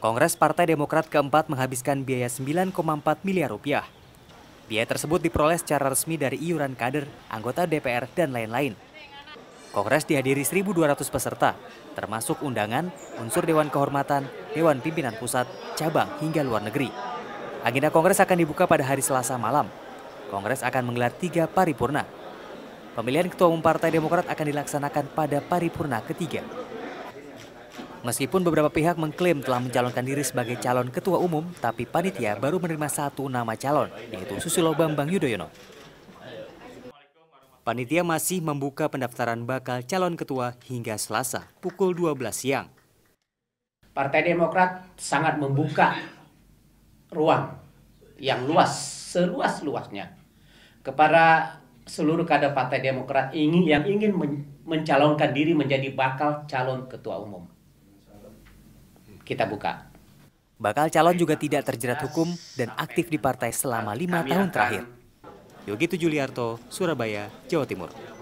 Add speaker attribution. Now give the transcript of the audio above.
Speaker 1: Kongres Partai Demokrat keempat menghabiskan biaya 9,4 miliar rupiah. Biaya tersebut diperoleh secara resmi dari iuran kader, anggota DPR, dan lain-lain. Kongres dihadiri 1.200 peserta, termasuk undangan, unsur Dewan Kehormatan, Dewan Pimpinan Pusat, cabang, hingga luar negeri. Agenda Kongres akan dibuka pada hari Selasa malam. Kongres akan menggelar tiga paripurna, Pemilihan Ketua Umum Partai Demokrat akan dilaksanakan pada paripurna ketiga. Meskipun beberapa pihak mengklaim telah mencalonkan diri sebagai calon ketua umum, tapi panitia baru menerima satu nama calon, yaitu Susilo Bambang Yudhoyono. Panitia masih membuka pendaftaran bakal calon ketua hingga Selasa pukul 12 siang.
Speaker 2: Partai Demokrat sangat membuka ruang yang luas, seluas-luasnya kepada seluruh kader Partai Demokrat ingin yang ingin mencalonkan diri menjadi bakal calon ketua umum kita buka.
Speaker 1: Bakal calon juga tidak terjerat hukum dan aktif di partai selama lima tahun terakhir. Yogi Tujuliarto, Surabaya, Jawa Timur.